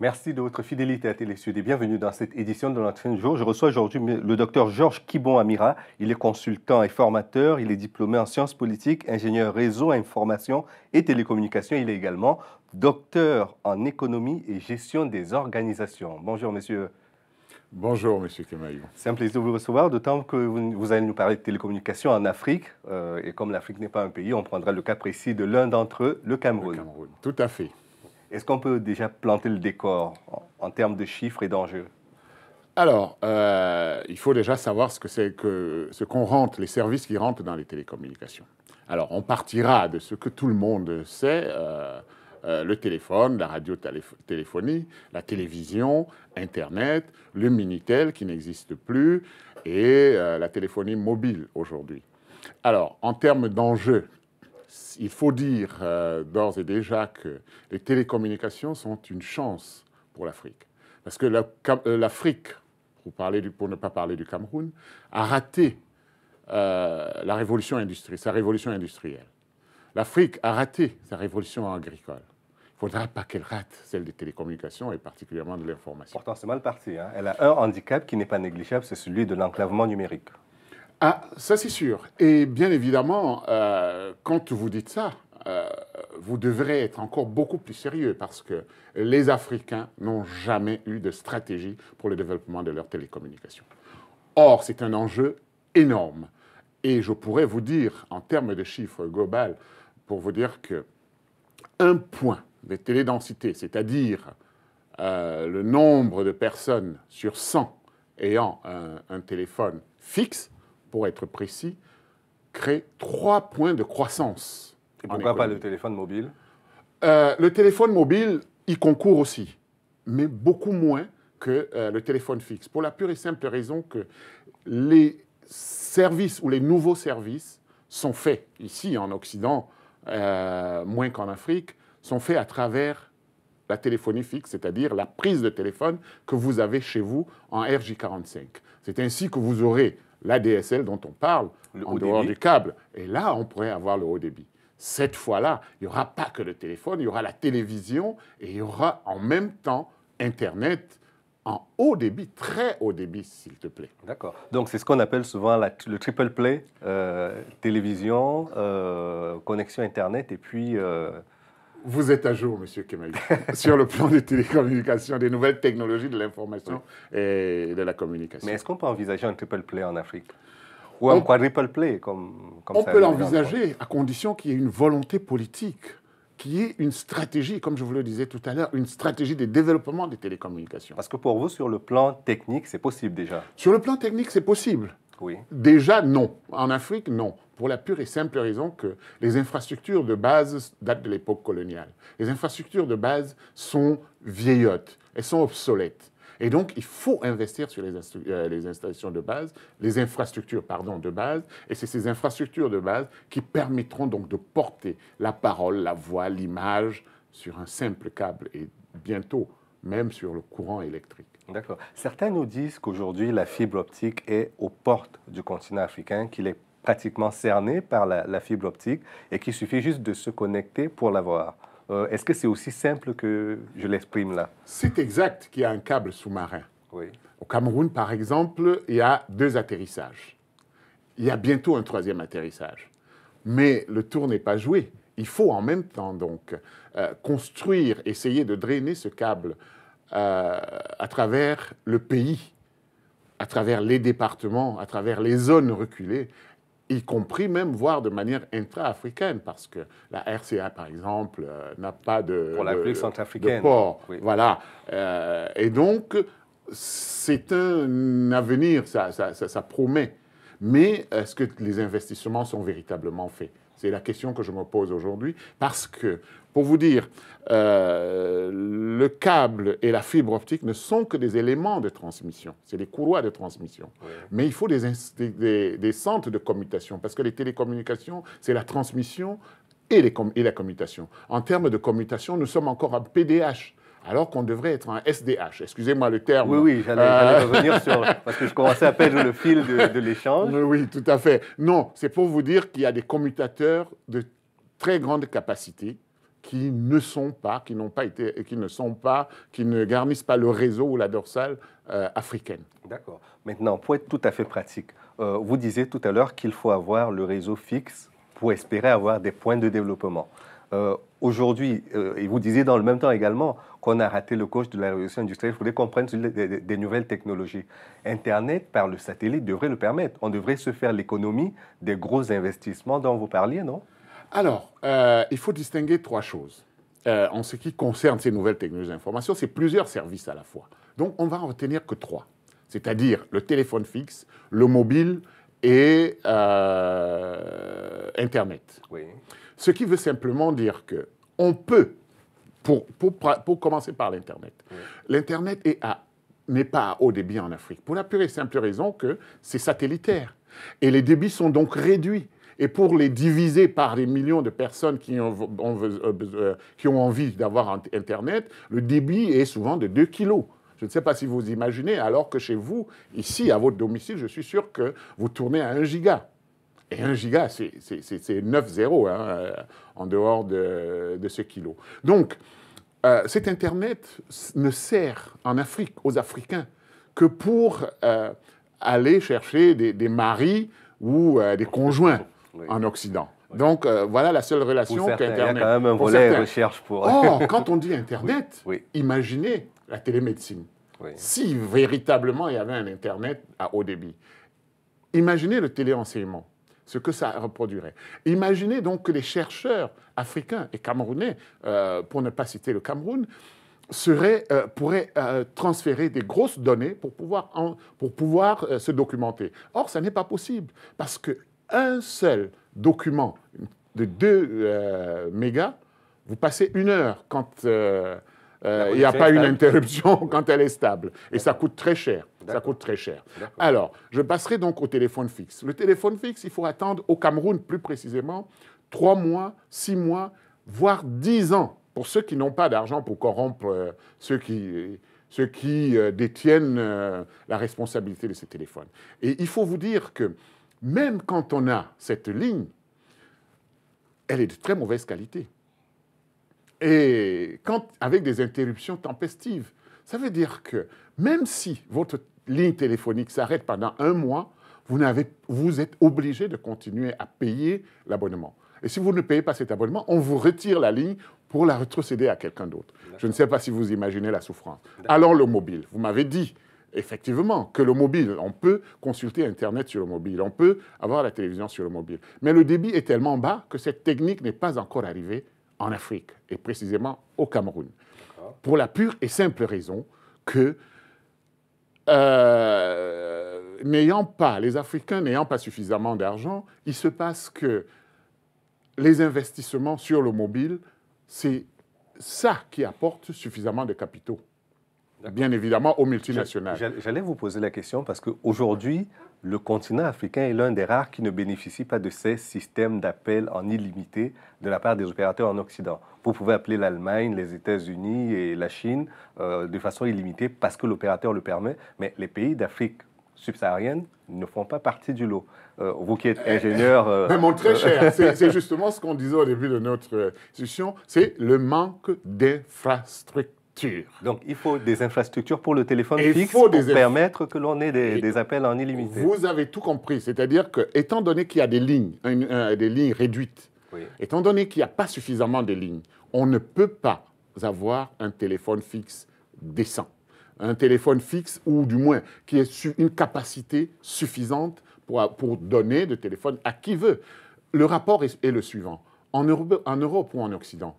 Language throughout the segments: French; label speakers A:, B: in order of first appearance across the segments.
A: Merci de votre fidélité à Télé-Sud et bienvenue dans cette édition de notre fin de jour. Je reçois aujourd'hui le docteur Georges Kibon Amira. Il est consultant et formateur. Il est diplômé en sciences politiques, ingénieur réseau, information et télécommunications. Il est également docteur en économie et gestion des organisations. Bonjour, monsieur Bonjour, Monsieur Kemayou. C'est un plaisir de vous recevoir, d'autant que vous, allez nous parler de télécommunications en Afrique. Euh, et comme l'Afrique n'est pas un pays, on prendra le cas précis de l'un d'entre eux, le Cameroun. tout à fait. Est-ce qu'on peut déjà planter le décor en, termes de chiffres et d'enjeux alors, euh, il
B: faut déjà savoir ce que c'est que ce qu'on rentre, les services qui rentrent dans les télécommunications. Alors, on partira de ce que tout le monde sait. Euh, euh, le téléphone, la radio téléphonie, la télévision, Internet, le Minitel qui n'existe plus et euh, la téléphonie mobile aujourd'hui. Alors, en termes d'enjeux, il faut dire euh, d'ores et déjà que les télécommunications sont une chance pour l'Afrique. Parce que l'Afrique, pour, pour, ne pas parler du Cameroun, a raté la sa révolution industrielle. L'Afrique a raté sa révolution agricole. Il ne faudra pas qu'elle rate celle des
A: télécommunications et particulièrement de l'information. Pourtant, c'est mal parti. Hein. Elle a un handicap qui n'est pas négligeable, c'est celui de l'enclavement numérique. Ah, ça c'est sûr. Et bien évidemment, euh,
B: quand vous dites ça, euh, vous devrez être encore beaucoup plus sérieux parce que les Africains n'ont jamais eu de stratégie pour le développement de leurs télécommunications. Or, c'est un enjeu énorme. Et je pourrais vous dire, en termes de chiffres global, pour vous dire que un point de télédensité, c'est-à-dire euh, le nombre de personnes sur 100 ayant un, téléphone fixe, pour être précis, crée trois points de croissance. Et pourquoi pas le
A: téléphone mobile
B: euh, Le téléphone mobile y concourt aussi, mais beaucoup moins que euh, le téléphone fixe, pour la pure et simple raison que les services ou les nouveaux services sont faits ici en Occident, euh, moins qu'en Afrique, sont faits à travers la téléphonie fixe, c'est-à-dire la prise de téléphone que vous avez chez vous en RJ45. C'est ainsi que vous aurez l'ADSL dont on parle en dehors du câble. Et là, on pourrait avoir le haut débit. Cette fois-là, il n'y aura pas que le téléphone, il y aura la télévision et il y aura en même temps Internet en haut débit, très haut débit, s'il te plaît. D'accord.
A: Donc, c'est ce qu'on appelle souvent le triple play, euh, télévision, euh, connexion Internet et puis... Euh, Vous êtes à jour, Monsieur Kemal, sur le plan des
B: télécommunications, des nouvelles technologies de l'information et de la communication. Mais est-ce qu'on peut envisager
A: un triple play en Afrique Ou un quadruple play, comme, comme On peut l'envisager,
B: à condition qu'il y ait une volonté politique qui est une stratégie, comme je vous le disais tout à l'heure, une stratégie de développement des télécommunications. Parce que pour vous, sur le plan technique, c'est possible déjà Sur le plan technique, c'est possible. Oui. Déjà, non. En Afrique, non. Pour la pure et simple raison que les infrastructures de base datent de l'époque coloniale. Les infrastructures de base sont vieillottes, elles sont obsolètes. Et donc, il faut investir sur euh, les, installations de base, les infrastructures, pardon, de base. Et c'est ces infrastructures de base qui permettront donc de porter la parole, la voix, l'image sur un simple câble et
A: bientôt même sur le courant électrique. D'accord. Certains nous disent qu'aujourd'hui, la fibre optique est aux portes du continent africain, qu'il est pratiquement cerné par la fibre optique et qu'il suffit juste de se connecter pour l'avoir. Euh, est-ce que c'est aussi simple que je l'exprime là C'est exact qu'il y a un câble sous-marin. Au Cameroun, par exemple, il y a
B: deux atterrissages. Il y a bientôt un troisième atterrissage. Mais le tour n'est pas joué. Il faut en même temps, donc, euh, construire, essayer de drainer ce câble euh, à travers le pays, à travers les départements, à travers les zones reculées, y compris même voire de manière intra-africaine, parce que la RCA, par exemple, euh, n'a pas de... Pour port, voilà. Euh, et donc, c'est un avenir, ça, ça promet. Mais est-ce que les investissements sont véritablement faits c'est la question que je me pose aujourd'hui parce que, pour vous dire, euh, le câble et la fibre optique ne sont que des éléments de transmission, c'est des courroies de transmission. Mais il faut des, centres de commutation parce que les télécommunications, c'est la transmission et, et, la commutation. En termes de commutation, nous sommes encore à PDH alors qu'on devrait être un SDH. Excusez-moi le terme. Oui, oui, j'allais euh, revenir sur... Parce que
A: je commençais à perdre le fil de,
B: l'échange. Euh, oui, tout à fait. Non, c'est pour vous dire qu'il y a des commutateurs de très grande capacité qui ne sont pas, qui n'ont pas été, qui ne sont pas,
A: qui ne garnissent pas le réseau ou la dorsale euh, africaine. D'accord. Maintenant, pour être tout à fait pratique, vous disiez tout à l'heure qu'il faut avoir le réseau fixe pour espérer avoir des points de développement. Aujourd'hui, et vous disiez dans le même temps également, qu'on a raté le coach de la révolution industrielle. Il faudrait qu'on prenne des, nouvelles technologies. Internet, par le satellite, devrait le permettre. On devrait se faire l'économie des gros investissements dont vous parliez, non Alors, euh, il faut distinguer trois choses. Euh, en ce qui concerne ces nouvelles technologies d'information,
B: c'est plusieurs services à la fois. Donc, on va en retenir que trois, c'est-à-dire le téléphone fixe, le mobile et euh, Internet. Oui. Ce qui veut simplement dire que on peut pour, pour, commencer par l'Internet. est L'Internet n'est pas à haut débit en Afrique, pour la pure et simple raison que c'est satellitaire. Et les débits sont donc réduits. Et pour les diviser par les millions de personnes qui ont, euh, euh, qui ont envie d'avoir Internet, le débit est souvent de 2 kilos. Je ne sais pas si vous imaginez, alors que chez vous, ici, à votre domicile, je suis sûr que vous tournez à 1 giga. Et 1 giga, c'est 9-0 hein, euh, en dehors de, de, ce kilo. Donc, euh, cet Internet ne sert en Afrique, aux Africains, que pour euh, aller chercher des, maris ou des conjoints en Occident. Donc, voilà la seule relation qu'Internet. Il y a quand même un volet de recherche pour. Oh, quand on dit Internet, imaginez la télémédecine. Si véritablement il y avait un Internet à haut débit, imaginez le téléenseignement ce que ça reproduirait. Imaginez donc que les chercheurs africains et camerounais, euh, pour ne pas citer le Cameroun, seraient euh, euh, transférer des grosses données pour pouvoir, en, pour pouvoir se documenter. Or, ça n'est pas possible parce qu'un seul document de 2 mégas, vous passez une heure quand euh, il n'y a pas une interruption quand elle est stable. Et ça coûte très cher. Ça coûte très cher. Alors, je passerai donc au téléphone fixe. Le téléphone fixe, il faut attendre au Cameroun, plus précisément, trois mois, six mois, voire dix ans, pour ceux qui n'ont pas d'argent pour corrompre euh, ceux qui, ceux qui euh, détiennent la responsabilité de ces téléphones. Et il faut vous dire que même quand on a cette ligne, elle est de très mauvaise qualité. Et quand, avec des interruptions tempestives, ça veut dire que même si votre ligne téléphonique s'arrête pendant un mois, vous, vous êtes obligé de continuer à payer l'abonnement. Et si vous ne payez pas cet abonnement, on vous retire la ligne pour la retrocéder à quelqu'un d'autre. Je ne sais pas si vous imaginez la souffrance. Alors le mobile, vous m'avez dit effectivement que le mobile, on peut consulter Internet sur le mobile, on peut avoir la télévision sur le mobile. Mais le débit est tellement bas que cette technique n'est pas encore arrivée en Afrique, et précisément au Cameroun, pour la pure et simple raison que, euh, n'ayant pas, les Africains n'ayant pas suffisamment d'argent, il se passe que les investissements sur le mobile, c'est ça qui apporte suffisamment de capitaux
A: bien évidemment aux multinationales. J'allais vous poser la question parce qu'aujourd'hui, le continent africain est l'un des rares qui ne bénéficie pas de ces systèmes d'appel en illimité de la part des opérateurs en Occident. Vous pouvez appeler l'Allemagne, les États-Unis et la Chine euh, de façon illimitée parce que l'opérateur le permet, mais les pays d'Afrique subsaharienne ne font pas partie du lot. Euh, vous qui êtes eh, ingénieur... Euh, mais mon très cher, c'est
B: justement ce qu'on disait au début de notre discussion, c'est le manque d'infrastructures donc il faut des infrastructures pour le téléphone fixe faut pour permettre que l'on ait des, appels en illimité. Vous avez tout compris, c'est-à-dire que étant donné qu'il y a des lignes, euh, des lignes réduites, étant donné qu'il n'y a pas suffisamment de lignes, on ne peut pas avoir un téléphone fixe décent, un téléphone fixe ou du moins qui ait une capacité suffisante pour, donner de téléphone à qui veut. Le rapport est, est le suivant. en Europe ou en Occident,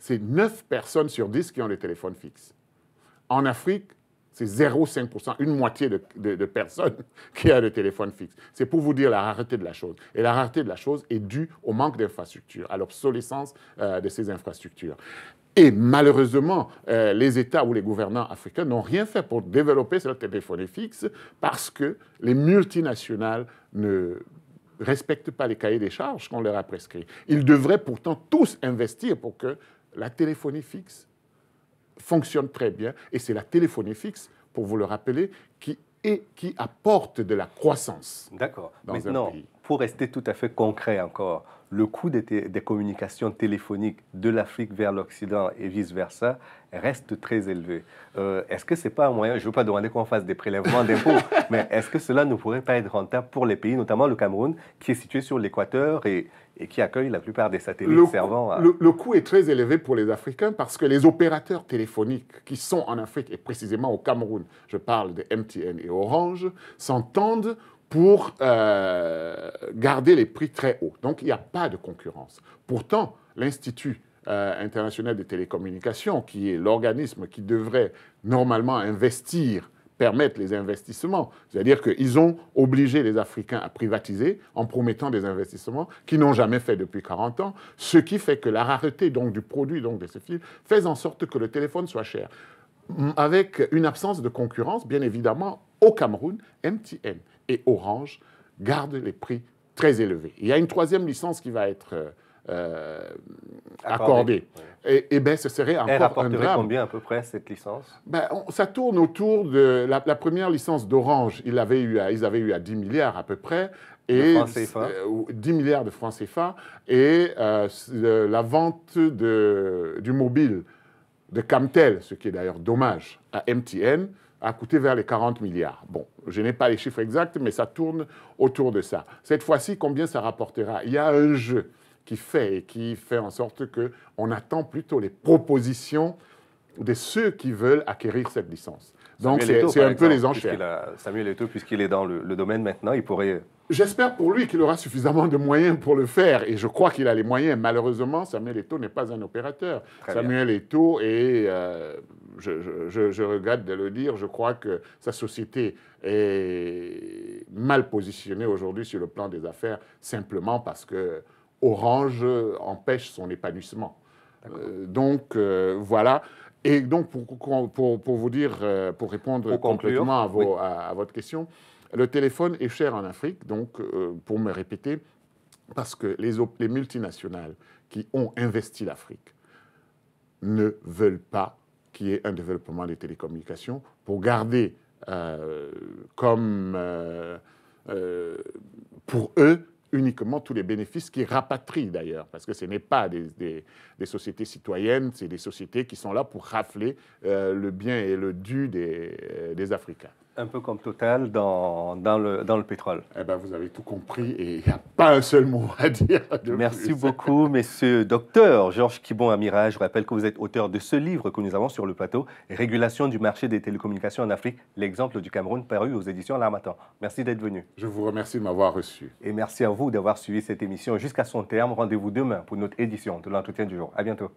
B: c'est 9 personnes sur 10 qui ont des téléphones fixes. En Afrique, c'est 0,5%, une moitié de, personnes qui ont des téléphone fixe. C'est pour vous dire la rareté de la chose. Et la rareté de la chose est due au manque d'infrastructures, à l'obsolescence euh, de ces infrastructures. Et malheureusement, euh, les États ou les gouvernants africains n'ont rien fait pour développer ces téléphones fixe parce que les multinationales ne respectent pas les cahiers des charges qu'on leur a prescrits. Ils devraient pourtant tous investir pour que la téléphonie fixe fonctionne très bien et c'est la téléphonie fixe, pour vous le rappeler, qui, qui apporte de la
A: croissance. D'accord. Maintenant, pour rester tout à fait concret encore, le coût des, communications téléphoniques de l'Afrique vers l'Occident et vice-versa reste très élevé. Euh, est-ce que ce n'est pas un moyen, je ne veux pas demander qu'on fasse des prélèvements d'impôts, mais est-ce que cela ne pourrait pas être rentable pour les pays, notamment le Cameroun, qui est situé sur l'équateur et, qui accueille la plupart des satellites servant à... Le,
B: le, coût est très élevé pour les Africains parce que les opérateurs téléphoniques qui sont en Afrique et précisément au Cameroun, je parle de MTN et Orange, s'entendent pour euh, garder les prix très hauts. Donc, il n'y a pas de concurrence. Pourtant, l'Institut euh, international des télécommunications, qui est l'organisme qui devrait normalement investir, permettre les investissements, c'est-à-dire qu'ils ont obligé les Africains à privatiser en promettant des investissements qu'ils n'ont jamais fait depuis 40 ans, ce qui fait que la rareté donc, du produit donc, de ce fil fait en sorte que le téléphone soit cher. Avec une absence de concurrence, bien évidemment, au Cameroun, MTN et Orange garde les prix très élevés. Il y a une troisième licence qui va être euh, euh, accordée. Et, bien, ce serait encore Elle rapporterait combien
A: à peu près cette
B: licence ben, Ça tourne autour de la, première licence d'Orange. Ils, avaient eu à, ils eu à 10 milliards à peu près. Et 10 euh, milliards de francs CFA. Et la vente de, du mobile de Camtel, ce qui est d'ailleurs dommage, à MTN, a coûté vers les 40 milliards. Bon, je n'ai pas les chiffres exacts, mais ça tourne autour de ça. Cette fois-ci, combien ça rapportera Il y a un jeu qui fait et qui fait en sorte qu'on attend plutôt les propositions de ceux qui veulent acquérir cette licence. Donc c'est un peu les enchères.
A: A, Samuel Eto'o, puisqu'il est dans le, domaine
B: maintenant, il pourrait... J'espère pour lui qu'il aura suffisamment de moyens pour le faire, et je crois qu'il a les moyens. Malheureusement, Samuel Eto'o n'est pas un opérateur. Samuel Eto'o est, euh, je, regrette de le dire, je crois que sa société est mal positionnée aujourd'hui sur le plan des affaires, simplement parce que Orange empêche son épanouissement. Euh, donc euh, voilà, et donc, pour, vous dire, euh, pour répondre complètement à, votre question, le téléphone est cher en Afrique, donc, euh, pour me répéter, parce que les, multinationales qui ont investi l'Afrique ne veulent pas qu'il y ait un développement des télécommunications pour garder euh, comme pour eux uniquement tous les bénéfices qui rapatrient d'ailleurs, parce que ce n'est pas des, sociétés citoyennes, c'est des sociétés qui sont là pour rafler euh, le bien et le dû des euh, Africains
A: un peu comme Total dans, dans, le, dans le pétrole. Eh ben, vous avez tout compris et il n'y a
B: pas un seul mot
A: à dire. Merci beaucoup, messieurs. Docteur Georges Quibon Amira. je rappelle que vous êtes auteur de ce livre que nous avons sur le plateau, Régulation du marché des télécommunications en Afrique, l'exemple du Cameroun paru aux éditions L'Armatan. Merci d'être venu. Je vous remercie de m'avoir reçu. Et merci à vous d'avoir suivi cette émission jusqu'à son terme. Rendez-vous demain pour notre édition de l'entretien du jour. À bientôt.